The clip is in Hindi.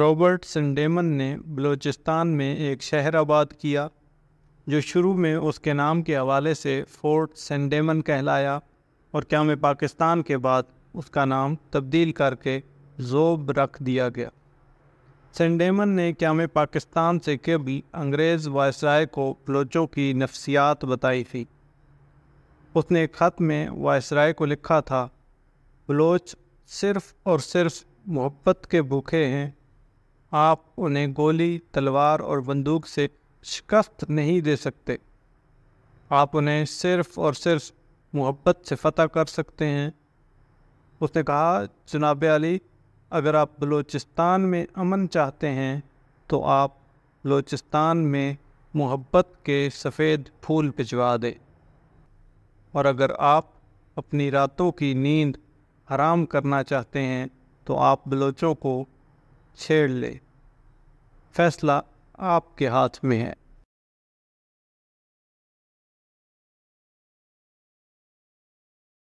रॉबर्ट सिंडेमन ने बलूचिस्तान में एक शहर आबाद किया जो शुरू में उसके नाम के हवाले से फोर्ट सेंडेमन कहलाया और क्या में पाकिस्तान के बाद उसका नाम तब्दील करके जोब रख दिया गया सेंडेमन ने क्या में पाकिस्तान से कभी अंग्रेज़ वायसराय को बलोचों की नफसियात बताई थी उसने एक ख़त में वायसराय को लिखा था बलोच सिर्फ़ और सिर्फ मोहब्बत के भूखे हैं आप उन्हें गोली तलवार और बंदूक से शिकस्त नहीं दे सकते आप उन्हें सिर्फ और सिर्फ मोहब्बत से फतह कर सकते हैं उसने कहा जनाब अली अगर आप बलूचिस्तान में अमन चाहते हैं तो आप बलूचिस्तान में मोहब्बत के सफ़ेद फूल भिजवा दें और अगर आप अपनी रातों की नींद हराम करना चाहते हैं तो आप बलोचों को छेड़ ले फैसला आपके हाथ में है